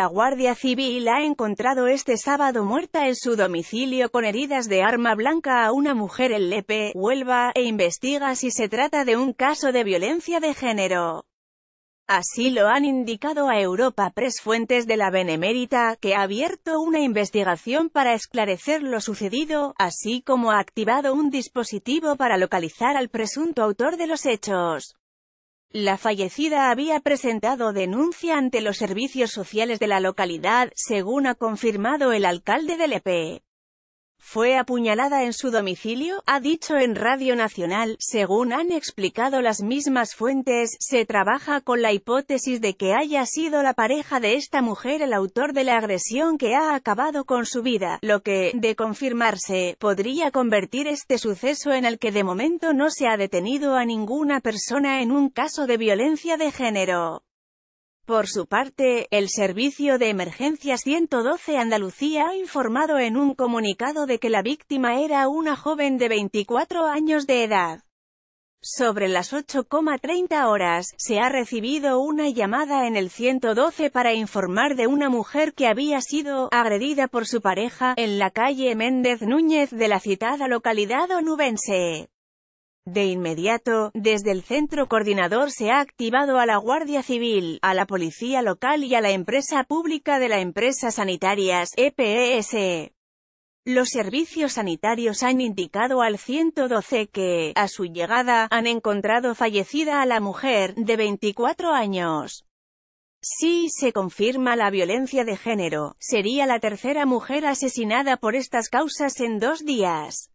la Guardia Civil ha encontrado este sábado muerta en su domicilio con heridas de arma blanca a una mujer en Lepe, Huelva, e investiga si se trata de un caso de violencia de género. Así lo han indicado a Europa Press fuentes de la Benemérita, que ha abierto una investigación para esclarecer lo sucedido, así como ha activado un dispositivo para localizar al presunto autor de los hechos. La fallecida había presentado denuncia ante los servicios sociales de la localidad, según ha confirmado el alcalde del EP. E fue apuñalada en su domicilio, ha dicho en Radio Nacional, según han explicado las mismas fuentes, se trabaja con la hipótesis de que haya sido la pareja de esta mujer el autor de la agresión que ha acabado con su vida, lo que, de confirmarse, podría convertir este suceso en el que de momento no se ha detenido a ninguna persona en un caso de violencia de género. Por su parte, el Servicio de Emergencias 112 Andalucía ha informado en un comunicado de que la víctima era una joven de 24 años de edad. Sobre las 8,30 horas, se ha recibido una llamada en el 112 para informar de una mujer que había sido agredida por su pareja en la calle Méndez Núñez de la citada localidad onubense. De inmediato, desde el centro coordinador se ha activado a la Guardia Civil, a la Policía Local y a la Empresa Pública de la Empresa Sanitarias, EPS. E Los servicios sanitarios han indicado al 112 que, a su llegada, han encontrado fallecida a la mujer, de 24 años. Si se confirma la violencia de género, sería la tercera mujer asesinada por estas causas en dos días.